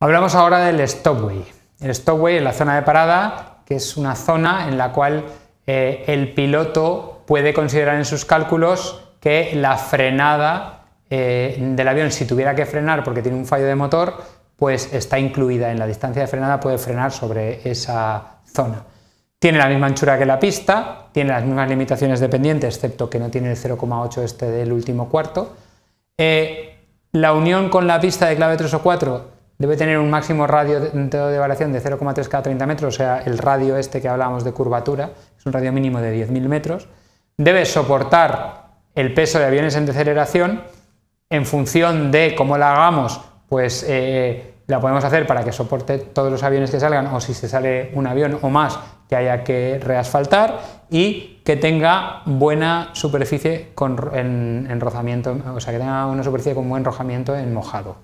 Hablamos ahora del stopway. El stopway es la zona de parada, que es una zona en la cual eh, el piloto puede considerar en sus cálculos que la frenada eh, del avión, si tuviera que frenar porque tiene un fallo de motor, pues está incluida en la distancia de frenada, puede frenar sobre esa zona. Tiene la misma anchura que la pista, tiene las mismas limitaciones de pendiente, excepto que no tiene el 0,8 este del último cuarto. Eh, la unión con la pista de clave 3 o 4 debe tener un máximo radio de variación de 0,3 cada 30 metros, o sea, el radio este que hablábamos de curvatura, es un radio mínimo de 10.000 metros, debe soportar el peso de aviones en deceleración en función de cómo la hagamos, pues eh, la podemos hacer para que soporte todos los aviones que salgan o si se sale un avión o más que haya que reasfaltar y que tenga buena superficie con, en, o sea, que tenga una superficie con buen enrojamiento en mojado.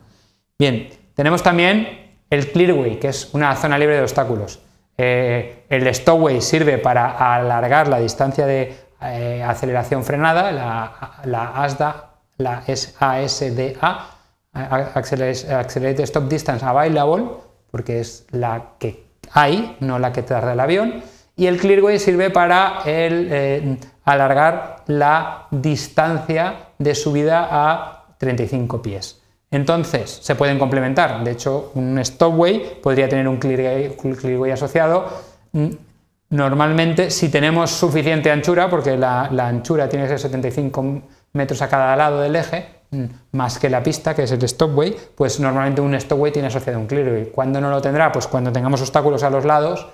Bien, tenemos también el clearway, que es una zona libre de obstáculos. Eh, el Stopway sirve para alargar la distancia de eh, aceleración frenada, la, la ASDA, la ASDA, Stop Distance Available, porque es la que hay, no la que tarda el avión. Y el clearway sirve para el, eh, alargar la distancia de subida a 35 pies. Entonces, se pueden complementar. De hecho, un stopway podría tener un clearway asociado. Mm, normalmente, si tenemos suficiente anchura, porque la, anchura tiene que ser 75 metros a cada lado del eje, mm, más que la pista, que es el stopway, pues normalmente un stopway tiene asociado un clearway. ¿Cuándo no lo tendrá? Pues cuando tengamos obstáculos a los lados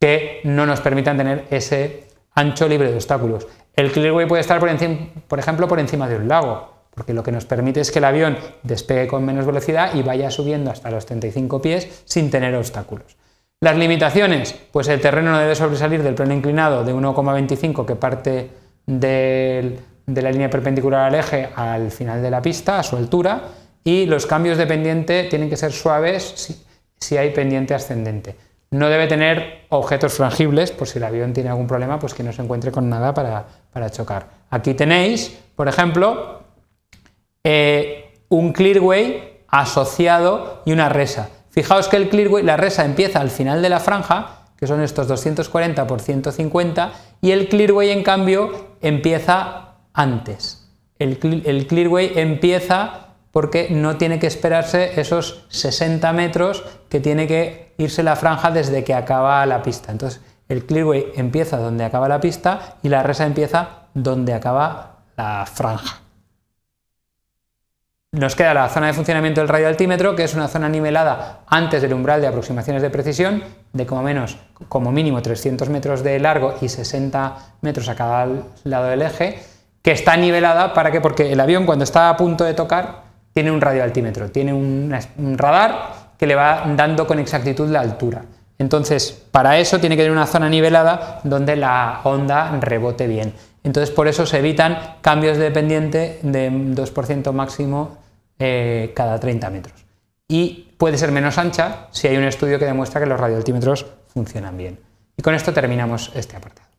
que no nos permitan tener ese ancho libre de obstáculos. El clearway puede estar, por ejemplo, por encima de un lago porque lo que nos permite es que el avión despegue con menos velocidad y vaya subiendo hasta los 35 pies sin tener obstáculos. Las limitaciones, pues el terreno no debe sobresalir del plano inclinado de 1,25 que parte de la línea perpendicular al eje al final de la pista, a su altura, y los cambios de pendiente tienen que ser suaves si, hay pendiente ascendente. No debe tener objetos frangibles, por si el avión tiene algún problema, pues que no se encuentre con nada para, para chocar. Aquí tenéis, por ejemplo, eh, un clearway asociado y una resa. Fijaos que el clearway, la resa empieza al final de la franja, que son estos 240 por 150, y el clearway en cambio empieza antes. El, el clearway empieza porque no tiene que esperarse esos 60 metros que tiene que irse la franja desde que acaba la pista. Entonces, el clearway empieza donde acaba la pista y la resa empieza donde acaba la franja. Nos queda la zona de funcionamiento del radioaltímetro, que es una zona nivelada antes del umbral de aproximaciones de precisión, de como menos, como mínimo 300 metros de largo y 60 metros a cada lado del eje, que está nivelada para que, porque el avión cuando está a punto de tocar, tiene un radioaltímetro, tiene un, radar que le va dando con exactitud la altura. Entonces, para eso tiene que tener una zona nivelada donde la onda rebote bien. Entonces, por eso se evitan cambios de pendiente de 2% máximo eh, cada 30 metros. Y puede ser menos ancha si hay un estudio que demuestra que los radioaltímetros funcionan bien. Y con esto terminamos este apartado.